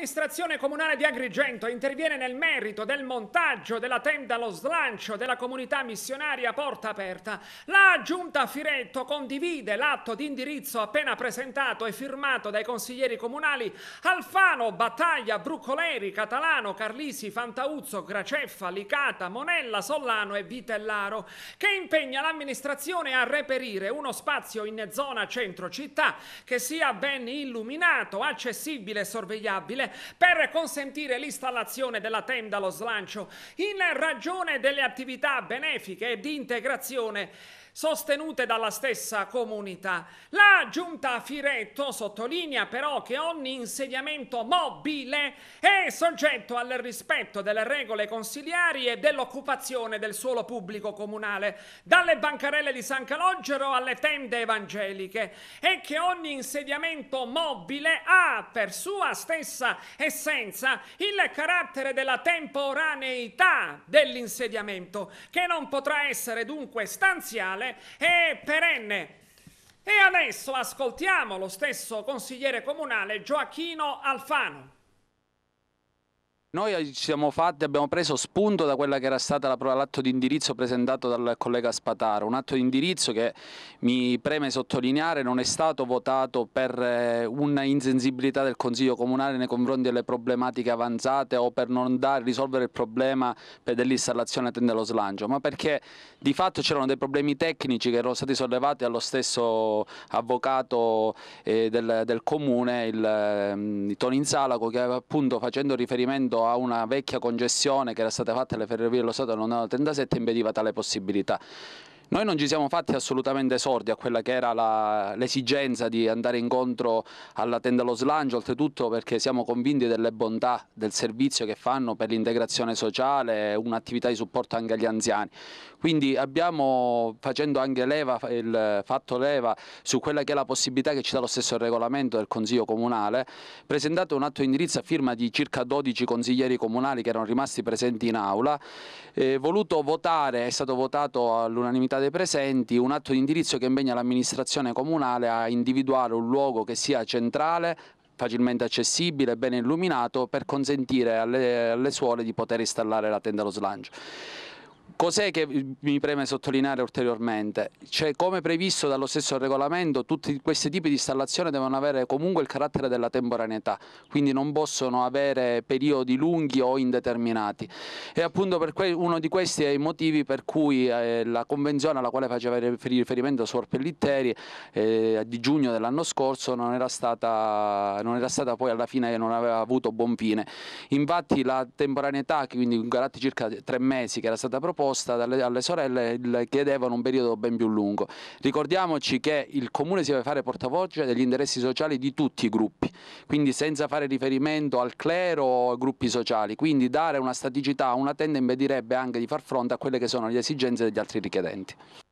L'amministrazione comunale di Agrigento interviene nel merito del montaggio della tenda allo slancio della comunità missionaria Porta Aperta. La giunta Firetto condivide l'atto di indirizzo appena presentato e firmato dai consiglieri comunali Alfano, Battaglia, Bruccoleri, Catalano, Carlisi, Fantauzzo, Graceffa, Licata, Monella, Sollano e Vitellaro, che impegna l'amministrazione a reperire uno spazio in zona centro città che sia ben illuminato, accessibile e sorvegliabile per consentire l'installazione della tenda allo slancio in ragione delle attività benefiche e di integrazione sostenute dalla stessa comunità. La giunta Firetto sottolinea però che ogni insediamento mobile è soggetto al rispetto delle regole consiliari e dell'occupazione del suolo pubblico comunale, dalle bancarelle di San Calogero alle tende evangeliche e che ogni insediamento mobile ha per sua stessa e senza il carattere della temporaneità dell'insediamento, che non potrà essere dunque stanziale e perenne. E adesso ascoltiamo lo stesso consigliere comunale Gioacchino Alfano. Noi fatti, abbiamo preso spunto da quella che era stata l'atto di indirizzo presentato dal collega Spataro, un atto di indirizzo che mi preme sottolineare non è stato votato per eh, una insensibilità del Consiglio Comunale nei confronti delle problematiche avanzate o per non dare, risolvere il problema dell'installazione tende allo slancio, ma perché di fatto c'erano dei problemi tecnici che erano stati sollevati dallo stesso avvocato eh, del, del Comune, il, ehm, il Tonin Salaco, che appunto facendo riferimento dovuto a una vecchia congestione che era stata fatta alle ferrovie dello Stato nel 1937 impediva tale possibilità. Noi non ci siamo fatti assolutamente sordi a quella che era l'esigenza di andare incontro alla tenda Lo Slancio, oltretutto perché siamo convinti delle bontà del servizio che fanno per l'integrazione sociale, un'attività di supporto anche agli anziani. Quindi abbiamo, facendo anche leva, il, fatto leva su quella che è la possibilità che ci dà lo stesso regolamento del Consiglio Comunale, presentato un atto di indirizzo a firma di circa 12 consiglieri comunali che erano rimasti presenti in aula, eh, voluto votare, è stato votato all'unanimità state presenti un atto di indirizzo che impegna l'amministrazione comunale a individuare un luogo che sia centrale, facilmente accessibile, bene illuminato per consentire alle, alle suole di poter installare la tenda allo slancio. Cos'è che mi preme sottolineare ulteriormente? Cioè, come previsto dallo stesso regolamento, tutti questi tipi di installazione devono avere comunque il carattere della temporaneità, quindi non possono avere periodi lunghi o indeterminati. E appunto uno di questi è i motivi per cui eh, la convenzione alla quale faceva riferimento Suor Pellitteri eh, di giugno dell'anno scorso non era, stata, non era stata poi alla fine non aveva avuto buon fine. Infatti la temporaneità, quindi un carattere circa tre mesi che era stata proposta, proposta dalle, alle sorelle chiedevano un periodo ben più lungo. Ricordiamoci che il Comune si deve fare portavoce degli interessi sociali di tutti i gruppi, quindi senza fare riferimento al clero o ai gruppi sociali, quindi dare una staticità a una tenda impedirebbe anche di far fronte a quelle che sono le esigenze degli altri richiedenti.